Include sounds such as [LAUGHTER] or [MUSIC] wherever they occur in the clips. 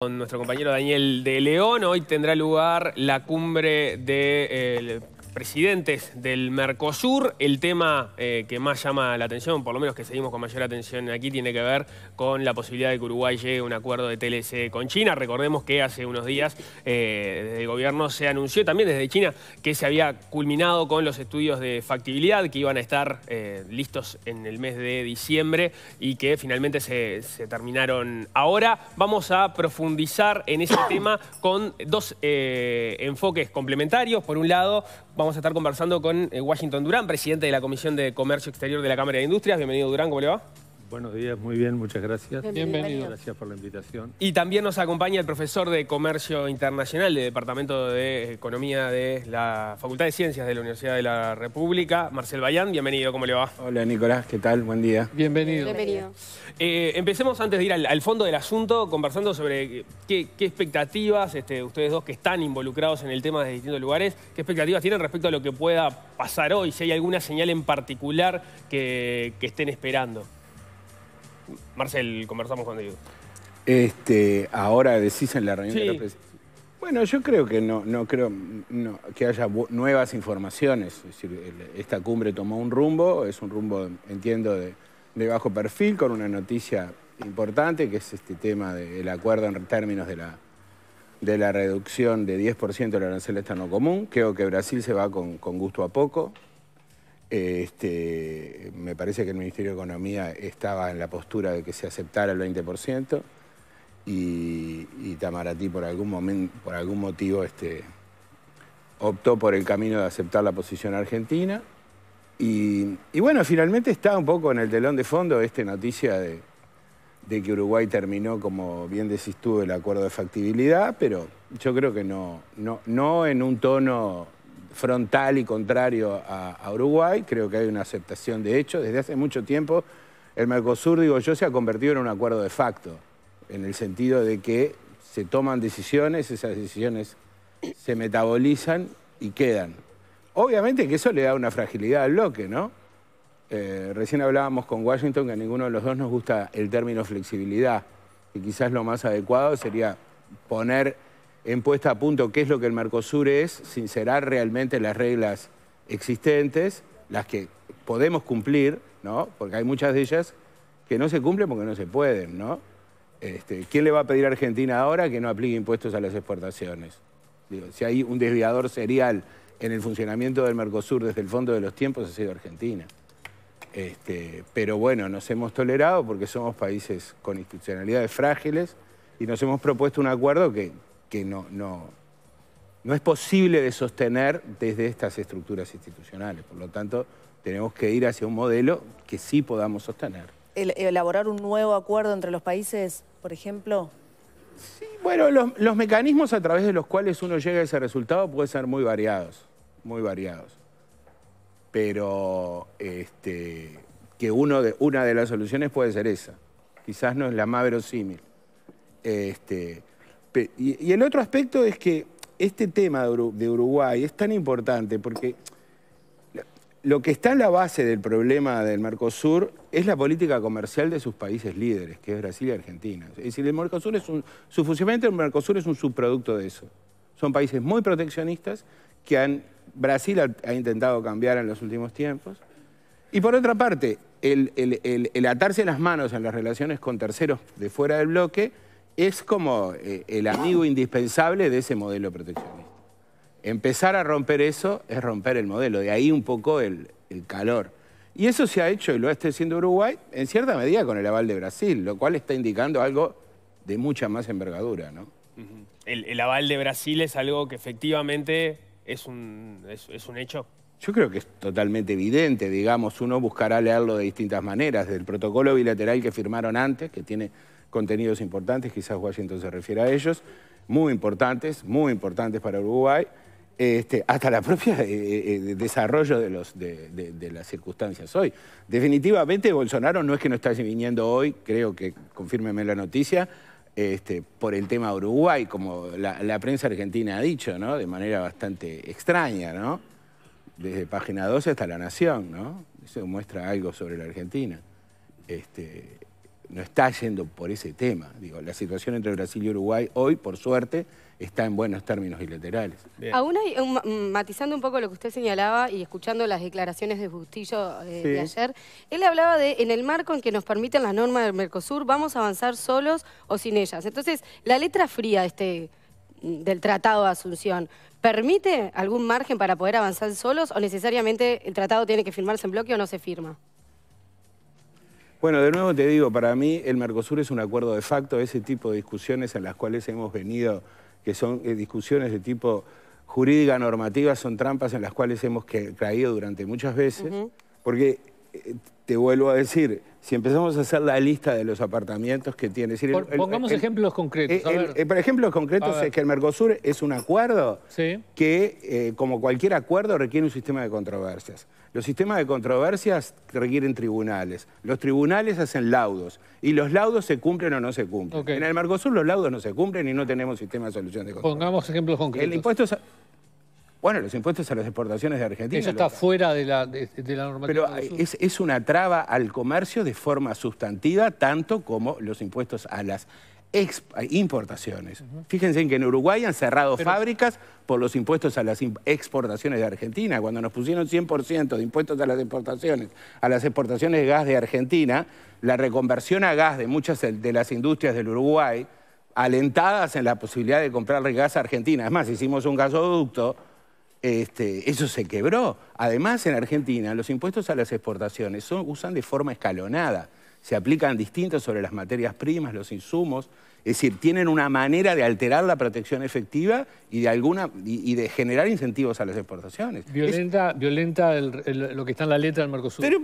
Con nuestro compañero Daniel de León, hoy tendrá lugar la cumbre de, eh, presidentes del Mercosur. El tema eh, que más llama la atención, por lo menos que seguimos con mayor atención aquí, tiene que ver con la posibilidad de que Uruguay llegue a un acuerdo de TLC con China. Recordemos que hace unos días eh, desde el gobierno se anunció también desde China que se había culminado con los estudios de factibilidad que iban a estar eh, listos en el mes de diciembre y que finalmente se, se terminaron ahora. Vamos a profundizar en ese [COUGHS] tema con dos enfoques complementarios. Por un lado, Vamos a estar conversando con eh, Washington Durán, presidente de la Comisión de Comercio Exterior de la Cámara de Industrias. Bienvenido, Durán, ¿cómo le va? Buenos días, muy bien, muchas gracias. Bienvenido. Gracias por la invitación. Y también nos acompaña el profesor de Comercio Internacional del Departamento de Economía de la Facultad de Ciencias de la Universidad de la República, Marcel Bayán. Bienvenido, ¿cómo le va? Hola, Nicolás, ¿qué tal? Buen día. Bienvenido. Bienvenido. Eh, empecemos antes de ir al, fondo del asunto, conversando sobre qué, expectativas, este, ustedes dos que están involucrados en el tema de distintos lugares, qué expectativas tienen respecto a lo que pueda pasar hoy, si hay alguna señal en particular que, que estén esperando. Marcel, conversamos con Diego. Este, ahora decís en la reunión de la presidencia. Bueno, yo creo que no, no creo que haya nuevas informaciones. Es decir, esta cumbre tomó un rumbo, es un rumbo, entiendo, de, bajo perfil, con una noticia importante, que es este tema del acuerdo en términos de la, de la reducción de 10% del arancel estano común. Creo que Brasil se va con, con gusto a poco. Este, me parece que el Ministerio de Economía estaba en la postura de que se aceptara el 20% y, Tamaratí por algún, momento, por algún motivo este, optó por el camino de aceptar la posición argentina. Y, bueno, finalmente está un poco en el telón de fondo esta noticia de, que Uruguay terminó, como bien decís tú, el acuerdo de factibilidad, pero yo creo que no, no, no en un tono frontal y contrario a, Uruguay. Creo que hay una aceptación de hecho. Desde hace mucho tiempo el Mercosur, digo yo, se ha convertido en un acuerdo de facto, en el sentido de que se toman decisiones, esas decisiones se metabolizan y quedan. Obviamente que eso le da una fragilidad al bloque, ¿no? Eh, recién hablábamos con Washington que a ninguno de los dos nos gusta el término flexibilidad, y quizás lo más adecuado sería poner en puesta a punto qué es lo que el Mercosur es, sincerar realmente las reglas existentes, las que podemos cumplir, ¿no? Porque hay muchas de ellas que no se cumplen porque no se pueden, ¿no? Este, ¿Quién le va a pedir a Argentina ahora que no aplique impuestos a las exportaciones? si hay un desviador serial en el funcionamiento del Mercosur desde el fondo de los tiempos, ha sido Argentina. Este, pero bueno, nos hemos tolerado porque somos países con institucionalidades frágiles y nos hemos propuesto un acuerdo que que no, no, no es posible de sostener desde estas estructuras institucionales. Por lo tanto, tenemos que ir hacia un modelo que sí podamos sostener. ¿Elaborar un nuevo acuerdo entre los países, por ejemplo? Sí, bueno, los, mecanismos a través de los cuales uno llega a ese resultado pueden ser muy variados, muy variados. Pero este, que uno de, una de las soluciones puede ser esa. Quizás no es la más verosímil. Este, y, el otro aspecto es que este tema de Uruguay es tan importante porque lo que está en la base del problema del Mercosur es la política comercial de sus países líderes, que es Brasil y Argentina. Es decir, el Mercosur es un, el Mercosur es un subproducto de eso. Son países muy proteccionistas que han, Brasil ha, intentado cambiar en los últimos tiempos. Y por otra parte, el atarse las manos en las relaciones con terceros de fuera del bloque es como eh, el amigo indispensable de ese modelo proteccionista. Empezar a romper eso es romper el modelo, de ahí un poco el, calor. Y eso se ha hecho, y lo está haciendo Uruguay, en cierta medida con el aval de Brasil, lo cual está indicando algo de mucha más envergadura, ¿no? el, aval de Brasil es algo que efectivamente es un, es un hecho yo creo que es totalmente evidente, digamos, uno buscará leerlo de distintas maneras, del protocolo bilateral que firmaron antes, que tiene contenidos importantes, quizás Washington se refiere a ellos, muy importantes, muy importantes para Uruguay, este, hasta la propia eh, eh, eh, desarrollo de, los, de, las circunstancias hoy. Definitivamente Bolsonaro no es que no está viniendo hoy, creo que confírmeme la noticia, este, por el tema Uruguay, como la, prensa argentina ha dicho, ¿no? De manera bastante extraña, ¿no? Desde página 12 hasta La Nación, ¿no? Eso muestra algo sobre la Argentina. Este, no está yendo por ese tema. Digo, la situación entre Brasil y Uruguay hoy, por suerte, está en buenos términos bilaterales. Aún mm, matizando un poco lo que usted señalaba y escuchando las declaraciones de Bustillo eh, de ayer, él hablaba de en el marco en que nos permiten las normas del Mercosur, vamos a avanzar solos o sin ellas. Entonces, la letra fría este, mm, del Tratado de Asunción, ¿permite algún margen para poder avanzar solos o necesariamente el tratado tiene que firmarse en bloque o no se firma? Bueno, de nuevo te digo, para mí el Mercosur es un acuerdo de facto, ese tipo de discusiones en las cuales hemos venido, que son eh, discusiones de tipo jurídica, normativa, son trampas en las cuales hemos caído durante muchas veces, porque eh, te vuelvo a decir, si empezamos a hacer la lista de los apartamentos que tiene... pongamos ejemplos concretos. A ver. por ejemplos concretos es que el Mercosur es un acuerdo que, eh, como cualquier acuerdo, requiere un sistema de controversias. Los sistemas de controversias requieren tribunales. Los tribunales hacen laudos. Y los laudos se cumplen o no se cumplen. En el Mercosur los laudos no se cumplen y no tenemos sistema de solución de controversias. Pongamos ejemplos concretos. El impuesto bueno, los impuestos a las exportaciones de Argentina. Eso está fuera de la, de, la normativa. Pero eh, es, una traba al comercio de forma sustantiva, tanto como los impuestos a las importaciones. Fíjense en que en Uruguay han cerrado fábricas por los impuestos a las exportaciones de Argentina. Cuando nos pusieron 100% de impuestos a las exportaciones, a las exportaciones de gas de Argentina, la reconversión a gas de muchas de las industrias del Uruguay, alentadas en la posibilidad de comprarle gas a Argentina. Es más, hicimos un gasoducto este, eso se quebró. Además, en Argentina, los impuestos a las exportaciones son, usan de forma escalonada. Se aplican distintos sobre las materias primas, los insumos. Es decir, tienen una manera de alterar la protección efectiva y de, alguna, y, de generar incentivos a las exportaciones. Violenta, violenta lo que está en la letra del Mercosur. Pero,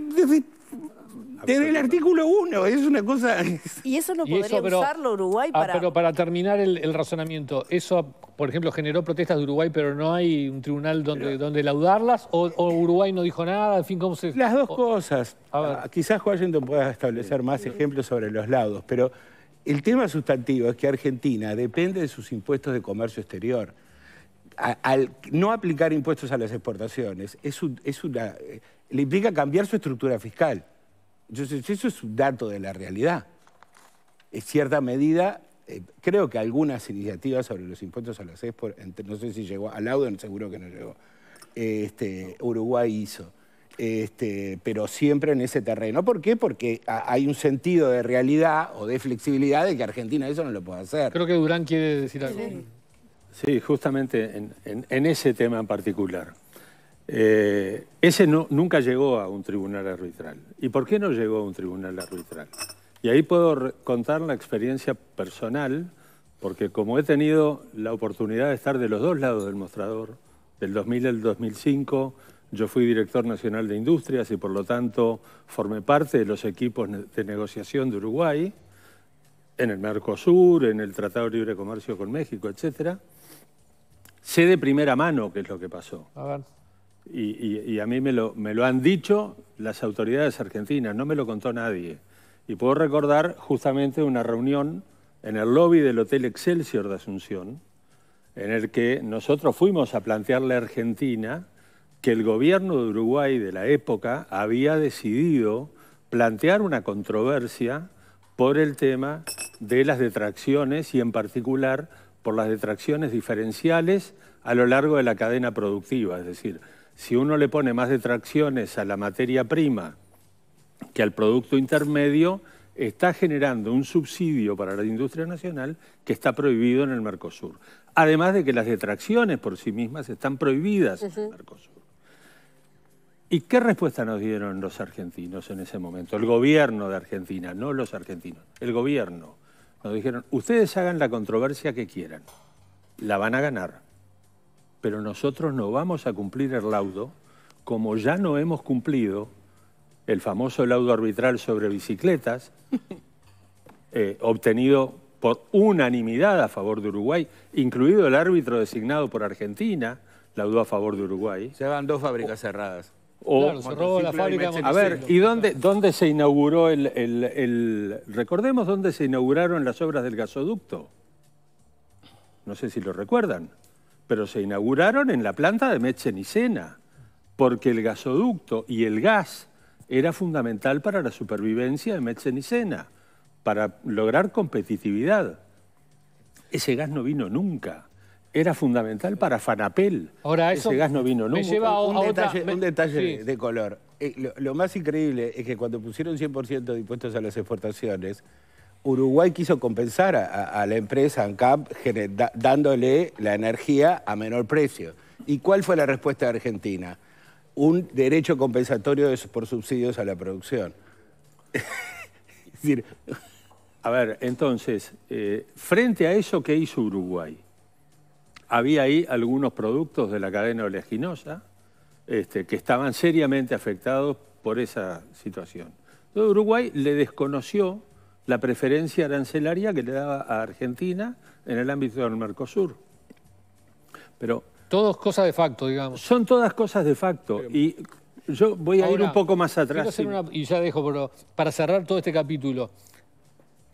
desde el artículo 1, es una cosa... [LAUGHS] Y eso no podría usarlo Uruguay ah, para... pero para terminar el, razonamiento, ¿eso, por ejemplo, generó protestas de Uruguay, pero no hay un tribunal donde, donde laudarlas? O, Uruguay no dijo nada? En fin, ¿cómo se...? Las dos cosas. Ah, quizás Washington pueda establecer más ejemplos sobre los laudos, pero el tema sustantivo es que Argentina depende de sus impuestos de comercio exterior. al no aplicar impuestos a las exportaciones, es, eh, le implica cambiar su estructura fiscal eso es un dato de la realidad. En cierta medida, eh, creo que algunas iniciativas sobre los impuestos a las no sé si llegó, a no seguro que no llegó, este, Uruguay hizo. Este, pero siempre en ese terreno. ¿Por qué? Porque hay un sentido de realidad o de flexibilidad de que Argentina eso no lo puede hacer. Creo que Durán quiere decir algo. Sí, justamente en ese tema en particular. Eh, ese nunca llegó a un tribunal arbitral. ¿Y por qué no llegó a un tribunal arbitral? Y ahí puedo contar la experiencia personal, porque como he tenido la oportunidad de estar de los dos lados del mostrador, del 2000 al 2005, yo fui director nacional de industrias y por lo tanto formé parte de los equipos de negociación de Uruguay, en el Mercosur, en el Tratado de Libre Comercio con México, etc. Sé de primera mano qué es lo que pasó. A ver. Y, a mí me lo, me lo han dicho las autoridades argentinas, no me lo contó nadie. Y puedo recordar justamente una reunión en el lobby del Hotel Excelsior de Asunción, en el que nosotros fuimos a plantearle a Argentina que el gobierno de Uruguay de la época había decidido plantear una controversia por el tema de las detracciones y en particular por las detracciones diferenciales a lo largo de la cadena productiva, es decir, si uno le pone más detracciones a la materia prima que al producto intermedio, está generando un subsidio para la industria nacional que está prohibido en el Mercosur. Además de que las detracciones por sí mismas están prohibidas en el Mercosur. ¿Y qué respuesta nos dieron los argentinos en ese momento? El gobierno de Argentina, no los argentinos, el gobierno. Nos dijeron, ustedes hagan la controversia que quieran, la van a ganar pero nosotros no vamos a cumplir el laudo, como ya no hemos cumplido el famoso laudo arbitral sobre bicicletas, [LAUGHS] eh, obtenido por unanimidad a favor de Uruguay, incluido el árbitro designado por Argentina, laudó a favor de Uruguay. Se van dos fábricas cerradas. O, A ver, ¿y dónde, se inauguró el, Recordemos dónde se inauguraron las obras del gasoducto. No sé si lo recuerdan pero se inauguraron en la planta de sena porque el gasoducto y el gas era fundamental para la supervivencia de sena para lograr competitividad. Ese gas no vino nunca. Era fundamental para Fanapel. Ahora eso Ese gas no vino nunca. Me lleva a un, detalle, de color. Eh, lo, lo, más increíble es que cuando pusieron 100% de impuestos a las exportaciones, Uruguay quiso compensar a, la empresa ANCAP dándole la energía a menor precio. ¿Y cuál fue la respuesta de Argentina? Un derecho compensatorio por subsidios a la producción. [LAUGHS] a ver, entonces, eh, frente a eso, que hizo Uruguay? Había ahí algunos productos de la cadena oleaginosa este, que estaban seriamente afectados por esa situación. Entonces, Uruguay le desconoció la preferencia arancelaria que le daba a Argentina en el ámbito del Mercosur. Pero... Todos cosas de facto, digamos. Son todas cosas de facto. y yo voy a ir un poco más atrás. y ya dejo, pero para cerrar todo este capítulo,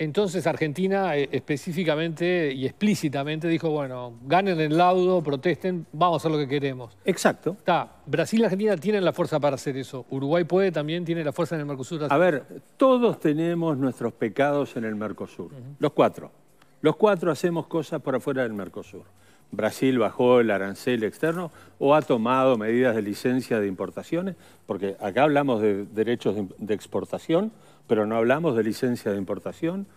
entonces Argentina eh, específicamente y explícitamente dijo, bueno, ganen el laudo, protesten, vamos a hacer lo que queremos. Exacto. Está, Brasil y Argentina tienen la fuerza para hacer eso. Uruguay puede también, tiene la fuerza en el Mercosur. A ver, todos tenemos nuestros pecados en el Mercosur, los cuatro. Los cuatro hacemos cosas por afuera del Mercosur. Brasil bajó el arancel externo o ha tomado medidas de licencia de importaciones, porque acá hablamos de derechos de exportación, pero no hablamos de licencia de importación,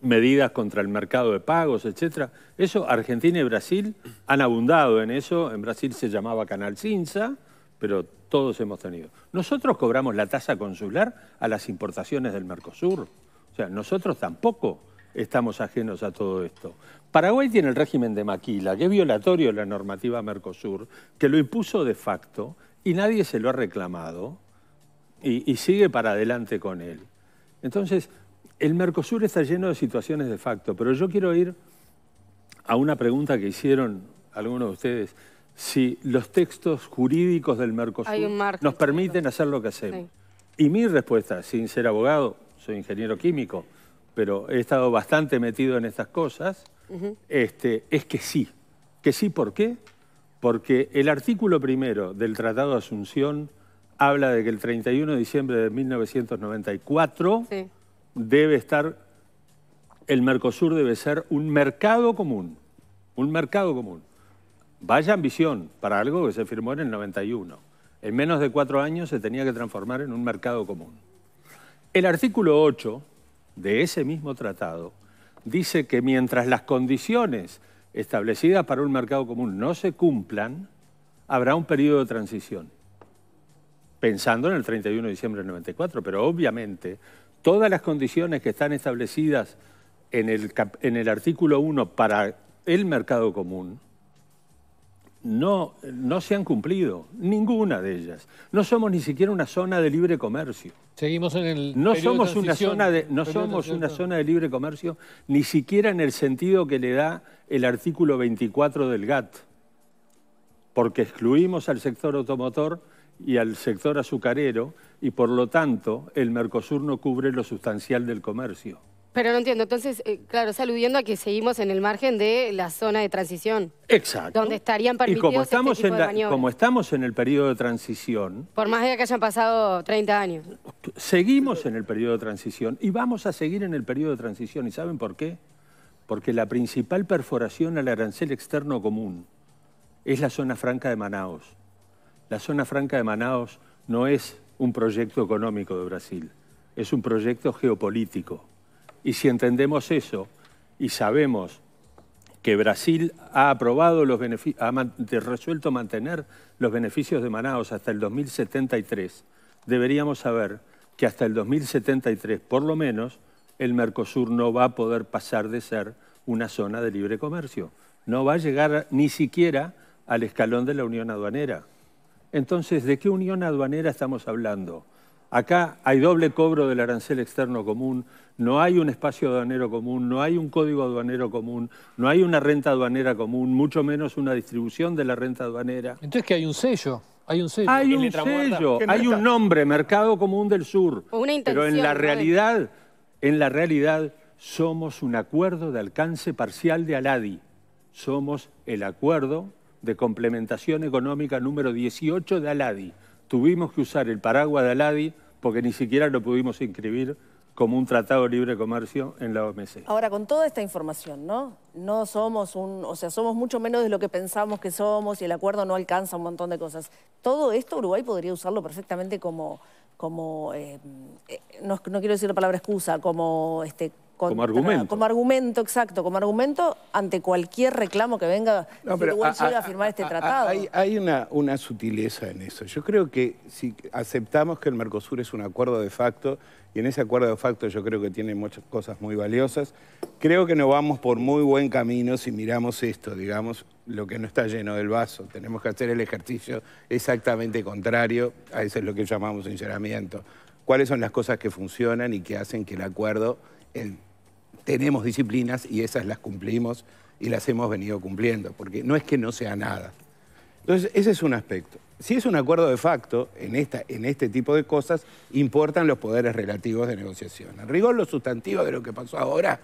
medidas contra el mercado de pagos, etc. Eso Argentina y Brasil han abundado en eso. En Brasil se llamaba Canal Cinza, pero todos hemos tenido. Nosotros cobramos la tasa consular a las importaciones del Mercosur. O sea, nosotros tampoco estamos ajenos a todo esto. Paraguay tiene el régimen de Maquila, que es violatorio la normativa Mercosur, que lo impuso de facto y nadie se lo ha reclamado y, sigue para adelante con él. Entonces, el Mercosur está lleno de situaciones de facto, pero yo quiero ir a una pregunta que hicieron algunos de ustedes, si los textos jurídicos del Mercosur nos permiten hacer lo que hacemos. Y mi respuesta, sin ser abogado, soy ingeniero químico, pero he estado bastante metido en estas cosas, este, es que sí. ¿Que sí por qué? Porque el artículo primero del Tratado de Asunción habla de que el 31 de diciembre de 1994 debe estar, el Mercosur debe ser un mercado común, un mercado común. Vaya ambición para algo que se firmó en el 91. En menos de cuatro años se tenía que transformar en un mercado común. El artículo 8 de ese mismo tratado dice que mientras las condiciones establecidas para un mercado común no se cumplan, habrá un periodo de transición pensando en el 31 de diciembre del 94, pero obviamente todas las condiciones que están establecidas en el, artículo 1 para el mercado común, no, no se han cumplido, ninguna de ellas. No somos ni siquiera una zona de libre comercio. Seguimos en el no somos una zona de no somos una zona de libre comercio ni siquiera en el sentido que le da el artículo 24 del GATT. Porque excluimos al sector automotor y al sector azucarero y por lo tanto el Mercosur no cubre lo sustancial del comercio. Pero no entiendo, entonces, eh, claro, saludiendo a que seguimos en el margen de la zona de transición. Exacto. Donde estarían permitidos y como este estamos en la, como estamos en el periodo de transición... Por más de que hayan pasado 30 años. Seguimos en el periodo de transición y vamos a seguir en el periodo de transición. ¿Y saben por qué? Porque la principal perforación al arancel externo común es la zona franca de Manaos la zona franca de Manaos no es un proyecto económico de Brasil, es un proyecto geopolítico. Y si entendemos eso y sabemos que Brasil ha aprobado los resuelto mantener los beneficios de Manaos hasta el 2073, deberíamos saber que hasta el 2073, por lo menos, el Mercosur no va a poder pasar de ser una zona de libre comercio. No va a llegar ni siquiera al escalón de la Unión Aduanera. Entonces, ¿de qué unión aduanera estamos hablando? Acá hay doble cobro del arancel externo común, no hay un espacio aduanero común, no hay un código aduanero común, no hay una renta aduanera común, mucho menos una distribución de la renta aduanera. Entonces que hay un sello, hay un sello. Hay un sello, hay un nombre, Mercado Común del Sur. pero en la realidad, en la realidad somos un acuerdo de alcance parcial de Aladi. Somos el acuerdo de complementación económica número 18 de Aladi. Tuvimos que usar el paraguas de Aladi porque ni siquiera lo pudimos inscribir como un tratado de libre comercio en la OMC. Ahora, con toda esta información, ¿no? No somos un, o sea, somos mucho menos de lo que pensamos que somos y el acuerdo no alcanza un montón de cosas. Todo esto Uruguay podría usarlo perfectamente como, como eh, eh, no, no, quiero decir la palabra excusa, como este, como argumento. Como argumento, exacto, como argumento ante cualquier reclamo que venga no, si Uruguay a firmar este tratado. Hay, una, una, sutileza en eso. Yo creo que si aceptamos que el Mercosur es un acuerdo de facto, y en ese acuerdo de facto yo creo que tiene muchas cosas muy valiosas, creo que nos vamos por muy buen camino si miramos esto, digamos, lo que no está lleno del vaso. Tenemos que hacer el ejercicio exactamente contrario, a eso es lo que llamamos sinceramiento. ¿Cuáles son las cosas que funcionan y que hacen que el acuerdo eh, tenemos disciplinas y esas las cumplimos y las hemos venido cumpliendo, porque no es que no sea nada. Entonces, ese es un aspecto. Si es un acuerdo de facto, en, en este tipo de cosas importan los poderes relativos de negociación. En rigor, lo sustantivo de lo que pasó ahora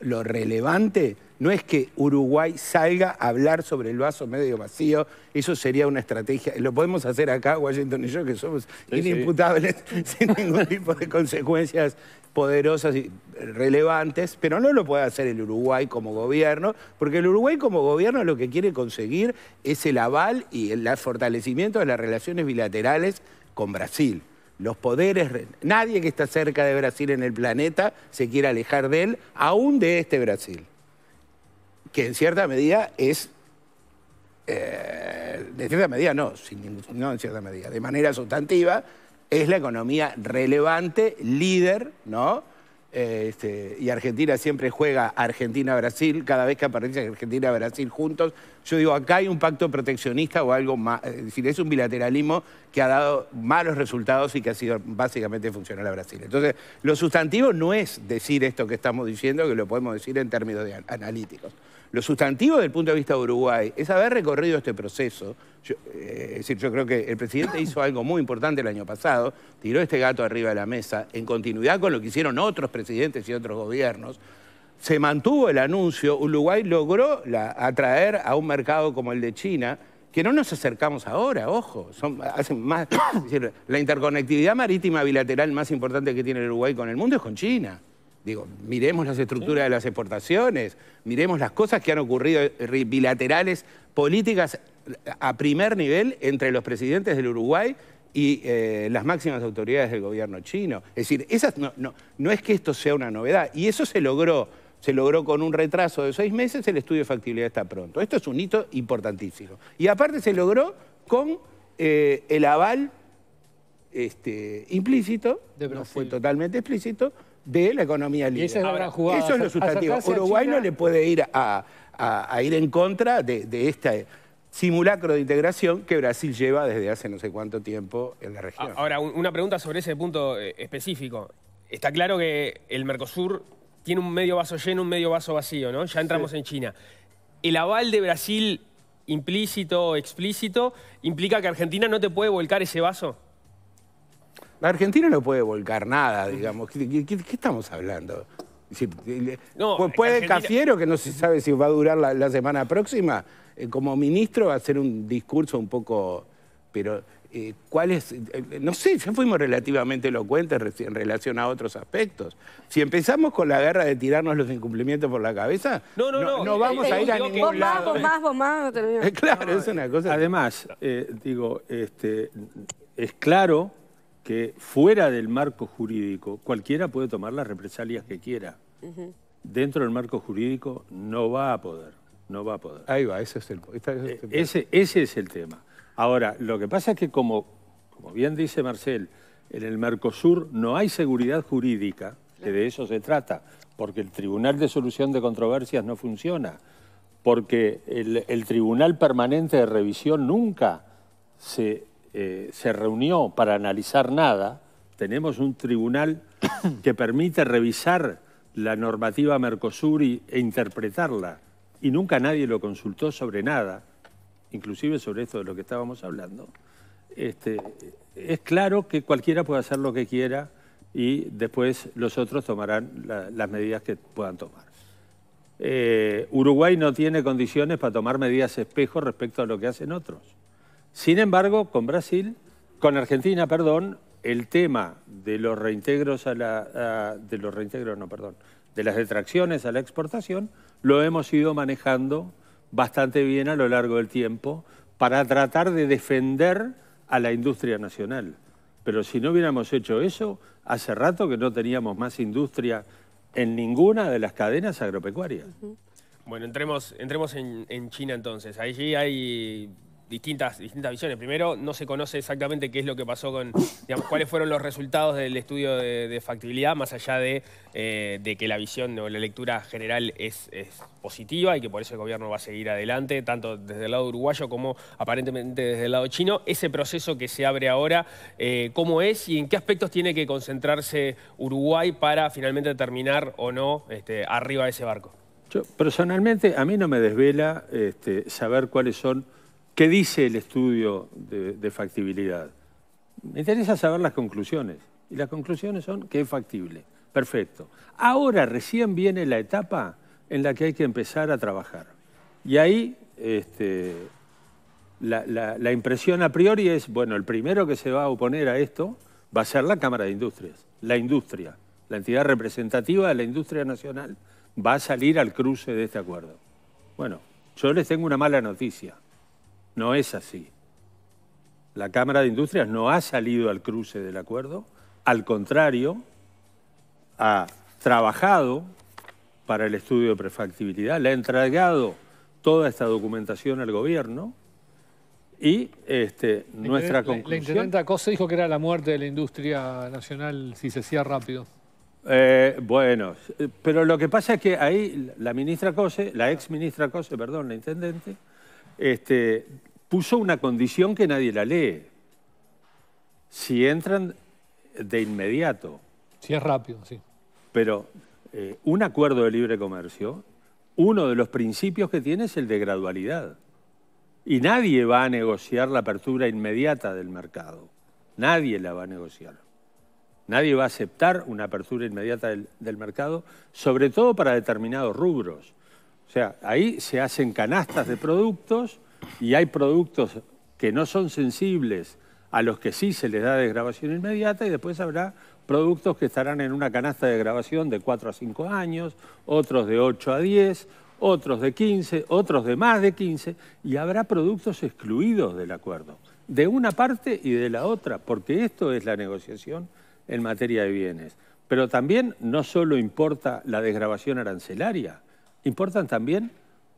lo, relevante no es que Uruguay salga a hablar sobre el vaso medio vacío, eso sería una estrategia. Lo podemos hacer acá, Washington y yo, que somos inimputables, [LAUGHS] sin ningún tipo de consecuencias poderosas y relevantes, pero no lo puede hacer el Uruguay como gobierno, porque el Uruguay como gobierno lo que quiere conseguir es el aval y el fortalecimiento de las relaciones bilaterales con Brasil los poderes, nadie que está cerca de Brasil en el planeta se quiere alejar de él, aún de este Brasil, que en cierta medida es, eh, de cierta medida no, sin, no en cierta medida, de manera sustantiva, es la economía relevante, líder, ¿no? Este, y Argentina siempre juega Argentina-Brasil, cada vez que aparece Argentina-Brasil juntos, yo digo, acá hay un pacto proteccionista o algo más, es decir, es un bilateralismo que ha dado malos resultados y que ha sido básicamente funcional a Brasil. Entonces, lo sustantivo no es decir esto que estamos diciendo, que lo podemos decir en términos analíticos. Lo sustantivo desde el punto de vista de Uruguay es haber recorrido este proceso. Eh, es decir, yo creo que el presidente hizo algo muy importante el año pasado, tiró este gato arriba de la mesa, en continuidad con lo que hicieron otros presidentes y otros gobiernos. Se mantuvo el anuncio, Uruguay logró la, atraer a un mercado como el de China, que no nos acercamos ahora, ojo, [COUGHS] la interconectividad marítima bilateral más importante que tiene Uruguay con el mundo es con China. Digo, miremos las estructuras de las exportaciones, miremos las cosas que han ocurrido eh, bilaterales, políticas eh, a primer nivel entre los presidentes del Uruguay y eh, las máximas autoridades del gobierno chino. Es decir, esas no, no, es que esto sea una novedad, y eso se logró se logró con un retraso de seis meses, el estudio de factibilidad está pronto. Esto es un hito importantísimo. Y aparte se logró con el aval este, implícito, no fue totalmente explícito, de la economía libre. Eso es lo sustantivo. Uruguay no le puede ir a, ir en contra de, este simulacro de integración que Brasil lleva desde hace no sé cuánto tiempo en la región. Ahora, una pregunta sobre ese punto eh, específico. Está claro que el Mercosur tiene un medio vaso lleno, un medio vaso vacío, ¿no? Ya entramos en China. El aval de Brasil implícito o explícito implica que Argentina no te puede volcar ese vaso. La Argentina no puede volcar nada, digamos. ¿Qué, estamos hablando? ¿Puede Cafiero, que no se sabe si va a durar la, semana próxima, eh, como ministro hacer un discurso un poco... Pero, eh, ¿cuál es? Eh, no sé, ya fuimos relativamente elocuentes en relación a otros aspectos. Si empezamos con la guerra de tirarnos los incumplimientos por la cabeza, no, no, no, no vamos a ir a ningún lado. Vos más, vos más, vos más. claro, es una cosa... Además, digo, este, es claro que fuera del marco jurídico cualquiera puede tomar las represalias que quiera. Dentro del marco jurídico no va a poder, no va a poder. Ahí va, ese es el, eh, tema. Ese, es el tema. Ahora, lo que pasa es que como, como bien dice Marcel, en el Mercosur no hay seguridad jurídica, que de eso se trata, porque el Tribunal de Solución de Controversias no funciona, porque el Tribunal Permanente de Revisión nunca se eh, se reunió para analizar nada, tenemos un tribunal [COUGHS] que permite revisar la normativa Mercosur e interpretarla. Y nunca nadie lo consultó sobre nada, inclusive sobre esto de lo que estábamos hablando. Este, es claro que cualquiera puede hacer lo que quiera y después los otros tomarán las medidas que puedan tomar. Eh, Uruguay no tiene condiciones para tomar medidas espejo respecto a lo que hacen otros. Sin embargo, con Brasil, con Argentina, perdón, el tema de los reintegros a la de los reintegros no, perdón, de las detracciones a la exportación lo hemos ido manejando bastante bien a lo largo del tiempo para tratar de defender a la industria nacional. Pero si no hubiéramos hecho eso, hace rato que no teníamos más industria en ninguna de las cadenas agropecuarias. Bueno, entremos, entremos en, en China entonces. Allí hay distintas, distintas visiones. Primero, no se conoce exactamente qué es lo que pasó con, digamos, cuáles fueron los resultados del estudio de, factibilidad, más allá eh, de, que la visión o la lectura general es, positiva y que por eso el gobierno va a seguir adelante, tanto desde el lado uruguayo como aparentemente desde el lado chino. Ese proceso que se abre ahora, eh, ¿cómo es y en qué aspectos tiene que concentrarse Uruguay para finalmente terminar o no este, arriba de ese barco? Yo, personalmente, a mí no me desvela este, saber cuáles son ¿Qué dice el estudio de, factibilidad? Me interesa saber las conclusiones. Y las conclusiones son que es factible. Perfecto. Ahora recién viene la etapa en la que hay que empezar a trabajar. Y ahí este, la impresión a priori es, bueno, el primero que se va a oponer a esto va a ser la Cámara de Industrias, la industria, la entidad representativa de la industria nacional va a salir al cruce de este acuerdo. Bueno, yo les tengo una mala noticia no es así. La Cámara de Industrias no ha salido al cruce del acuerdo, al contrario, ha trabajado para el estudio de prefactibilidad, le ha entregado toda esta documentación al gobierno y este, nuestra conclusión... La Intendente Cosa dijo que era la muerte de la industria nacional si se hacía rápido. Eh, bueno, pero lo que pasa es que ahí la ministra Cose, la ex ministra Cose, perdón, la intendente, este, puso una condición que nadie la lee. Si entran de inmediato. Si es rápido, sí. Pero eh, un acuerdo de libre comercio, uno de los principios que tiene es el de gradualidad. Y nadie va a negociar la apertura inmediata del mercado. Nadie la va a negociar. Nadie va a aceptar una apertura inmediata del mercado, sobre todo para determinados rubros. O sea, ahí se hacen canastas de productos y hay productos que no son sensibles a los que sí se les da desgrabación inmediata y después habrá productos que estarán en una canasta de grabación de 4 a 5 años, otros de 8 a 10, otros de 15, otros de más de 15, y habrá productos excluidos del acuerdo, de una parte y de la otra, porque esto es la negociación en materia de bienes. Pero también no solo importa la desgrabación arancelaria, importan también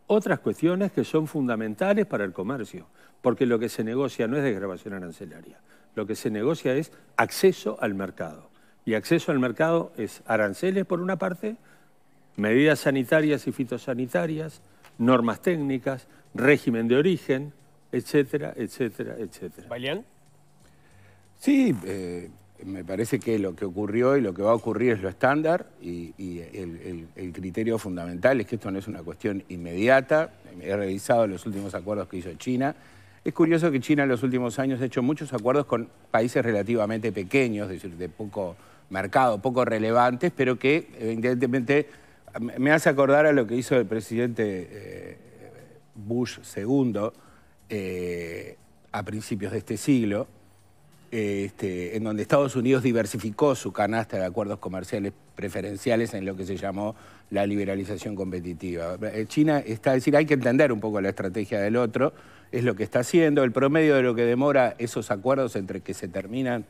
otras cuestiones que son fundamentales para el comercio, porque lo que se negocia no es desgrabación arancelaria, lo que se negocia es acceso al mercado. Y acceso al mercado es aranceles por una parte, medidas sanitarias y fitosanitarias, normas técnicas, régimen de origen, etcétera, etcétera, etcétera. ¿Balián? Sí, eh, me parece que lo que ocurrió y lo que va a ocurrir es lo estándar y, el, criterio fundamental es que esto no es una cuestión inmediata. He revisado los últimos acuerdos que hizo China. Es curioso que China en los últimos años ha hecho muchos acuerdos con países relativamente pequeños, es decir, de poco mercado, poco relevantes, pero que evidentemente me hace acordar a lo que hizo el presidente eh, Bush II eh, a principios de este siglo, este, en donde Estados Unidos diversificó su canasta de acuerdos comerciales preferenciales en lo que se llamó la liberalización competitiva. Eh, China está, es decir, hay que entender un poco la estrategia del otro, es lo que está haciendo, el promedio de lo que demora esos acuerdos entre que se terminan,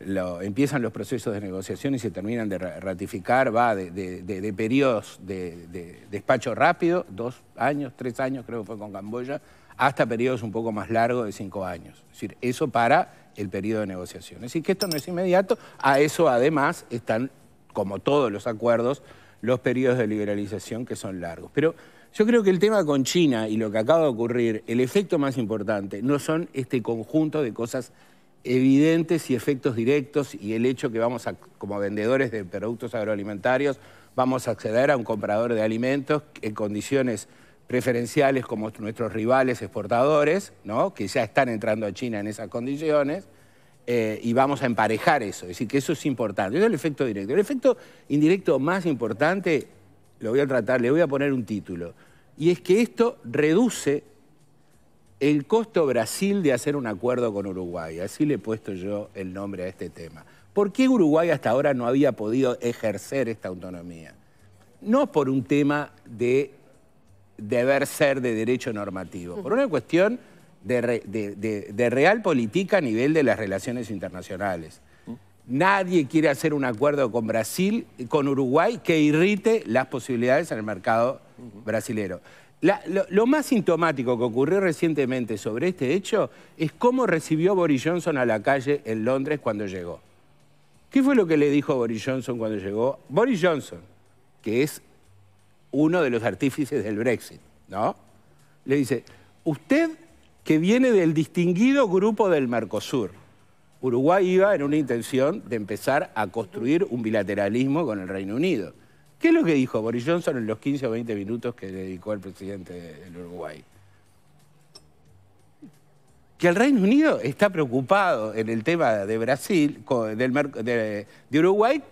lo, empiezan los procesos de negociación y se terminan de ratificar, va de, periodos de despacho rápido, dos años, tres años creo que fue con Camboya, hasta periodos un poco más largos de cinco años. Es decir, eso para el periodo de negociación. y que esto no es inmediato. A eso, además, están, como todos los acuerdos, los periodos de liberalización que son largos. Pero yo creo que el tema con China y lo que acaba de ocurrir, el efecto más importante, no son este conjunto de cosas evidentes y efectos directos y el hecho que vamos a, como vendedores de productos agroalimentarios, vamos a acceder a un comprador de alimentos en condiciones preferenciales como nuestros rivales exportadores, ¿no? que ya están entrando a China en esas condiciones, eh, y vamos a emparejar eso. Es decir, que eso es importante. Eso es el efecto directo. El efecto indirecto más importante, lo voy a tratar, le voy a poner un título, y es que esto reduce el costo Brasil de hacer un acuerdo con Uruguay. Así le he puesto yo el nombre a este tema. ¿Por qué Uruguay hasta ahora no había podido ejercer esta autonomía? No por un tema de deber ser de derecho normativo, por una cuestión de, real política a nivel de las relaciones internacionales. Nadie quiere hacer un acuerdo con Brasil, con Uruguay, que irrite las posibilidades en el mercado brasilero. lo, lo, más sintomático que ocurrió recientemente sobre este hecho es cómo recibió Boris Johnson a la calle en Londres cuando llegó. ¿Qué fue lo que le dijo Boris Johnson cuando llegó? Boris Johnson, que es uno de los artífices del Brexit, ¿no? Le dice, usted que viene del distinguido grupo del Mercosur, Uruguay iba en una intención de empezar a construir un bilateralismo con el Reino Unido. ¿Qué es lo que dijo Boris Johnson en los 15 o 20 minutos que dedicó el presidente del Uruguay? que el Reino Unido está preocupado en el tema de Brasil, del, de, Uruguay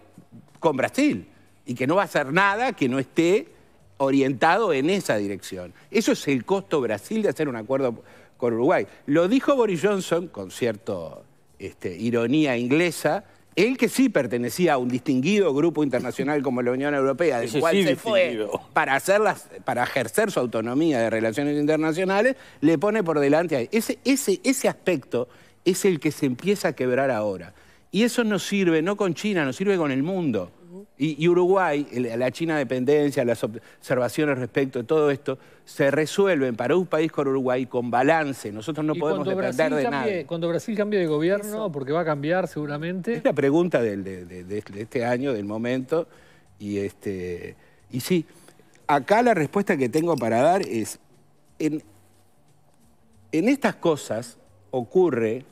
con Brasil, y que no va a hacer nada que no esté orientado en esa dirección. Eso es el costo Brasil de hacer un acuerdo con Uruguay. Lo dijo Boris Johnson con cierta este, ironía inglesa, él que sí pertenecía a un distinguido grupo internacional como la Unión Europea, del cual se fue para, para ejercer su autonomía de relaciones internacionales, le pone por delante a ese, ese, ese aspecto es el que se empieza a quebrar ahora. Y eso no sirve no con China, no sirve con el mundo. Y, Uruguay, la China dependencia, las observaciones respecto de todo esto, se resuelven para un país con Uruguay con balance. Nosotros no podemos depender de nada. Cuando Brasil cambie de gobierno, porque va a cambiar seguramente. Es la pregunta de, este año, del momento. Y, este, y sí, acá la respuesta que tengo para dar es, en, en estas cosas ocurre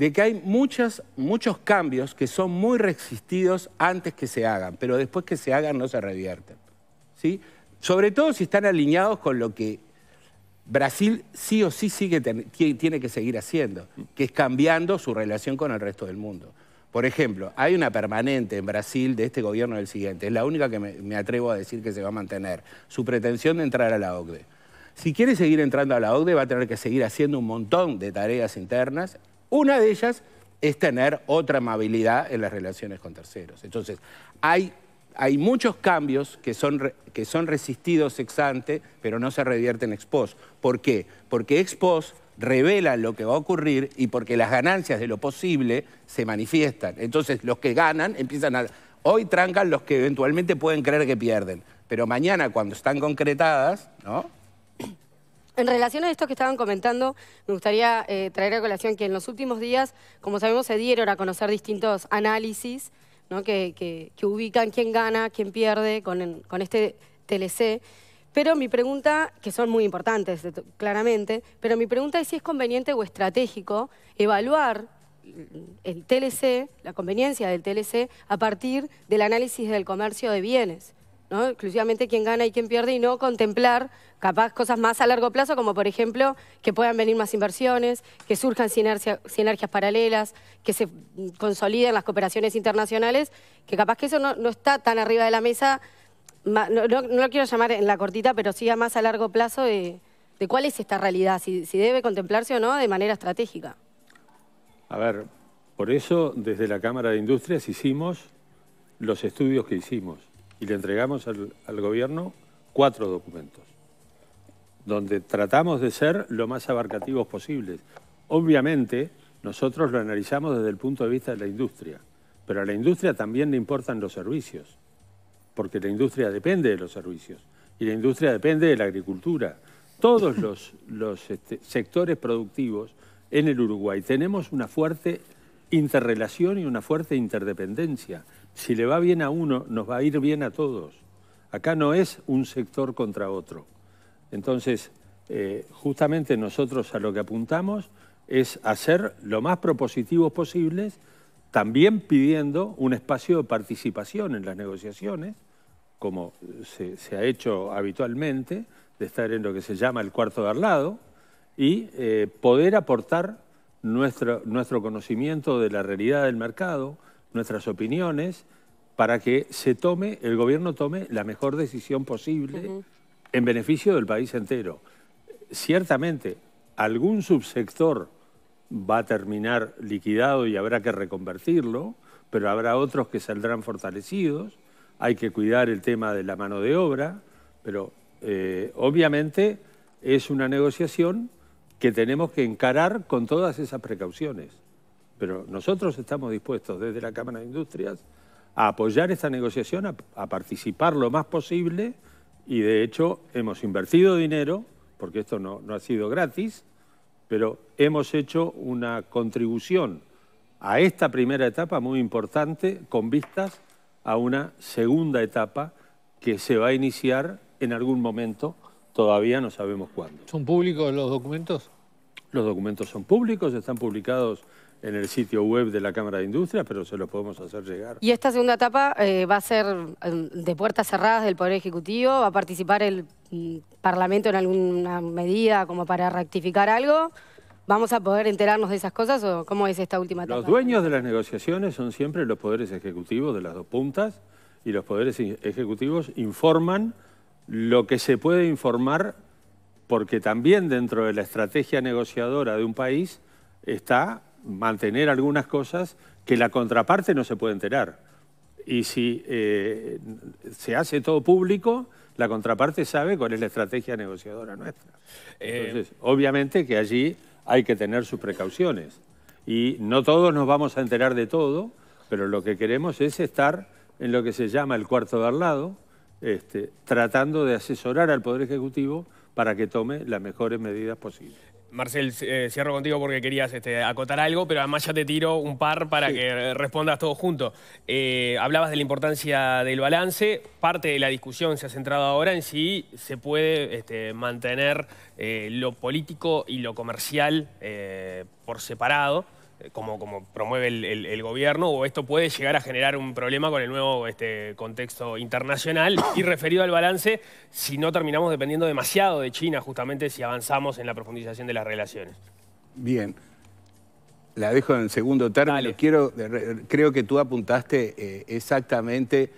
de que hay muchos, muchos cambios que son muy resistidos antes que se hagan, pero después que se hagan no se revierten. ¿sí? Sobre todo si están alineados con lo que Brasil sí o sí sigue, tiene que seguir haciendo, que es cambiando su relación con el resto del mundo. Por ejemplo, hay una permanente en Brasil de este gobierno del siguiente, es la única que me, me atrevo a decir que se va a mantener, su pretensión de entrar a la OCDE. Si quiere seguir entrando a la OCDE va a tener que seguir haciendo un montón de tareas internas una de ellas es tener otra amabilidad en las relaciones con terceros. Entonces, hay, hay muchos cambios que son, que son resistidos ex ante, pero no se revierten ex post. ¿Por qué? Porque ex post revela lo que va a ocurrir y porque las ganancias de lo posible se manifiestan. Entonces, los que ganan empiezan a... Hoy trancan los que eventualmente pueden creer que pierden, pero mañana cuando están concretadas, ¿no? En relación a esto que estaban comentando, me gustaría eh, traer a colación que en los últimos días, como sabemos, se dieron a conocer distintos análisis ¿no? que, ubican quién gana, quién pierde con, con este TLC. Pero mi pregunta, que son muy importantes claramente, pero mi pregunta es si es conveniente o estratégico evaluar el TLC, la conveniencia del TLC, a partir del análisis del comercio de bienes exclusivamente quién gana y quién pierde y no contemplar capaz cosas más a largo plazo, como por ejemplo que puedan venir más inversiones, que surjan sinergias paralelas, que se consoliden las cooperaciones internacionales, que capaz que eso no, está tan arriba de la mesa, no, lo quiero llamar en la cortita, pero sí a más a largo plazo de, cuál es esta realidad, si, si debe contemplarse o no de manera estratégica. A ver, por eso desde la Cámara de Industrias hicimos los estudios que hicimos y le entregamos al, gobierno cuatro documentos, donde tratamos de ser lo más abarcativos posibles. Obviamente, nosotros lo analizamos desde el punto de vista de la industria, pero a la industria también le importan los servicios, porque la industria depende de los servicios y la industria depende de la agricultura. Todos los, este, sectores productivos en el Uruguay tenemos una fuerte interrelación y una fuerte interdependencia. Si le va bien a uno, nos va a ir bien a todos. Acá no es un sector contra otro. Entonces, eh, justamente nosotros a lo que apuntamos es hacer lo más propositivos posibles, también pidiendo un espacio de participación en las negociaciones, como se, ha hecho habitualmente, de estar en lo que se llama el cuarto de al lado, y eh, poder aportar nuestro, nuestro conocimiento de la realidad del mercado, nuestras opiniones para que se tome, el gobierno tome la mejor decisión posible en beneficio del país entero. Ciertamente, algún subsector va a terminar liquidado y habrá que reconvertirlo, pero habrá otros que saldrán fortalecidos, hay que cuidar el tema de la mano de obra, pero eh, obviamente es una negociación que tenemos que encarar con todas esas precauciones. Pero nosotros estamos dispuestos desde la Cámara de Industrias a apoyar esta negociación, a, participar lo más posible y de hecho hemos invertido dinero, porque esto no, no ha sido gratis, pero hemos hecho una contribución a esta primera etapa muy importante con vistas a una segunda etapa que se va a iniciar en algún momento, todavía no sabemos cuándo. ¿Son públicos los documentos? Los documentos son públicos, están publicados en el sitio web de la Cámara de Industria, pero se lo podemos hacer llegar. Y esta segunda etapa eh, va a ser eh, de puertas cerradas del Poder Ejecutivo, va a participar el mm, Parlamento en alguna medida como para rectificar algo. ¿Vamos a poder enterarnos de esas cosas o cómo es esta última etapa? Los dueños de las negociaciones son siempre los poderes ejecutivos de las dos puntas y los poderes ejecutivos informan lo que se puede informar porque también dentro de la estrategia negociadora de un país está mantener algunas cosas que la contraparte no se puede enterar. Y si eh, se hace todo público, la contraparte sabe cuál es la estrategia negociadora nuestra. Eh, Entonces, obviamente que allí hay que tener sus precauciones. Y no todos nos vamos a enterar de todo, pero lo que queremos es estar en lo que se llama el cuarto de al lado, este, tratando de asesorar al Poder Ejecutivo para que tome las mejores medidas posibles. Marcel, eh, cierro contigo porque querías este, acotar algo, pero además ya te tiro un par para que respondas todo junto. Eh, hablabas de la importancia del balance. Parte de la discusión se ha centrado ahora en si se puede este, mantener eh, lo político y lo comercial eh, por separado como, promueve el, gobierno, o esto puede llegar a generar un problema con el nuevo este, contexto internacional. [COUGHS] Y referido al balance, si no terminamos dependiendo demasiado de China, justamente si avanzamos en la profundización de las relaciones. Bien. La dejo en segundo término. Quiero, creo que tú apuntaste eh, exactamente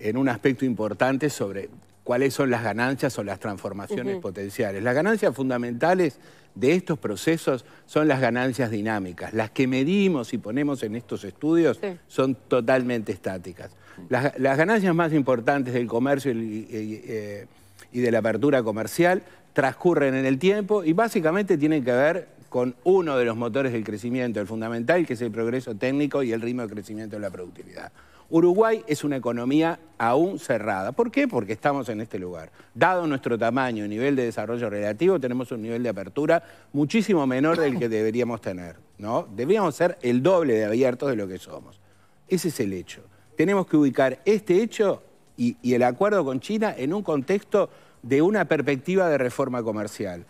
en un aspecto importante sobre cuáles son las ganancias o las transformaciones potenciales. Las ganancias fundamentales de estos procesos son las ganancias dinámicas. Las que medimos y ponemos en estos estudios son totalmente estáticas. Las, ganancias más importantes del comercio eh, y de la apertura comercial transcurren en el tiempo y básicamente tienen que ver con uno de los motores del crecimiento, el fundamental, que es el progreso técnico y el ritmo de crecimiento de la productividad. Uruguay es una economía aún cerrada. ¿Por qué? Porque estamos en este lugar. Dado nuestro tamaño y nivel de desarrollo relativo, tenemos un nivel de apertura muchísimo menor del que deberíamos tener. ¿no? Deberíamos ser el doble de abiertos de lo que somos. Ese es el hecho. Tenemos que ubicar este hecho y, y el acuerdo con China en un contexto de una perspectiva de reforma comercial,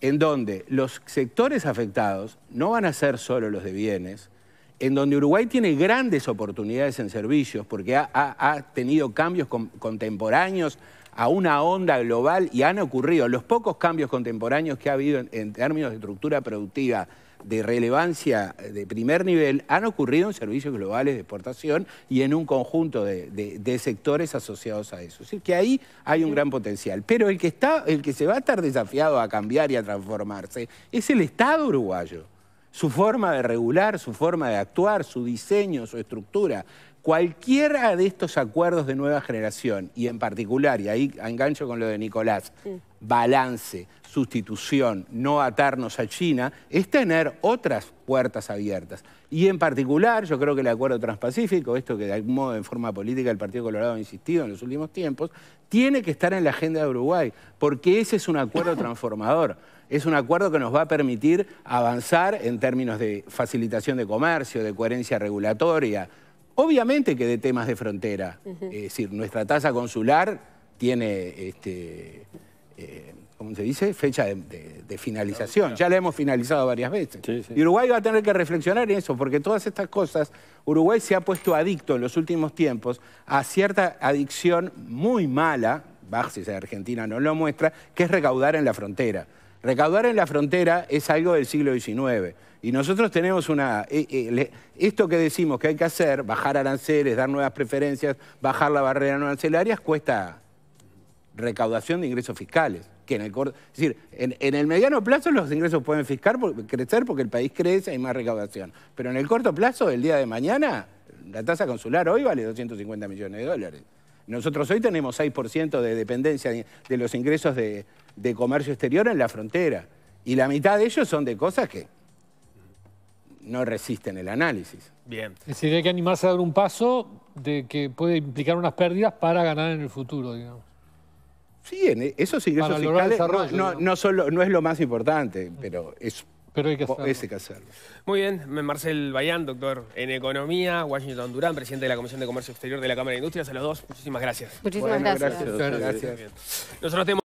en donde los sectores afectados no van a ser solo los de bienes, en donde Uruguay tiene grandes oportunidades en servicios, porque ha, tenido cambios contemporáneos a una onda global y han ocurrido los pocos cambios contemporáneos que ha habido en, términos de estructura productiva de relevancia de primer nivel han ocurrido en servicios globales de exportación y en un conjunto de, sectores asociados a eso. Es decir, que ahí hay un gran potencial. Pero el que, está, el que se va a estar desafiado a cambiar y a transformarse es el Estado uruguayo su forma de regular, su forma de actuar, su diseño, su estructura. Cualquiera de estos acuerdos de nueva generación, y en particular, y ahí engancho con lo de Nicolás, balance, sustitución, no atarnos a China, es tener otras puertas abiertas. Y en particular, yo creo que el acuerdo transpacífico, esto que de algún modo en forma política el Partido Colorado ha insistido en los últimos tiempos, tiene que estar en la agenda de Uruguay, porque ese es un acuerdo [COUGHS] transformador es un acuerdo que nos va a permitir avanzar en términos de facilitación de comercio, de coherencia regulatoria, obviamente que de temas de frontera. Es decir, nuestra tasa consular tiene... Este, eh, ¿cómo se dice? Fecha de, finalización. Ya la hemos finalizado varias veces. Y Uruguay va a tener que reflexionar en eso, porque todas estas cosas, Uruguay se ha puesto adicto en los últimos tiempos a cierta adicción muy mala, si Argentina no lo muestra, que es recaudar en la frontera. Recaudar en la frontera es algo del siglo XIX. Y nosotros tenemos una... Eh, eh, esto que decimos que hay que hacer, bajar aranceles, dar nuevas preferencias, bajar la barrera no arancelaria, cuesta recaudación de ingresos fiscales. Que en el, es decir, en, el mediano plazo los ingresos pueden fiscar crecer porque el país crece, hay más recaudación. Pero en el corto plazo, el día de mañana, la tasa consular hoy vale 250 millones de dólares. Nosotros hoy tenemos 6% de dependencia de los ingresos de, de comercio exterior en la frontera. Y la mitad de ellos son de cosas que no resisten el análisis. Bien. Es decir, hay que animarse a dar un paso de que puede implicar unas pérdidas para ganar en el futuro, digamos. Sí, e, eso sí. eso sí. no, no, solo, no es lo más importante, pero es pero hay que hacerlo. Muy bien, Marcel Bayán, doctor en Economía, Washington Durán, presidente de la Comisión de Comercio Exterior de la Cámara de Industrias. A los dos, muchísimas gracias. Muchísimas gracias. gracias. Nosotros tenemos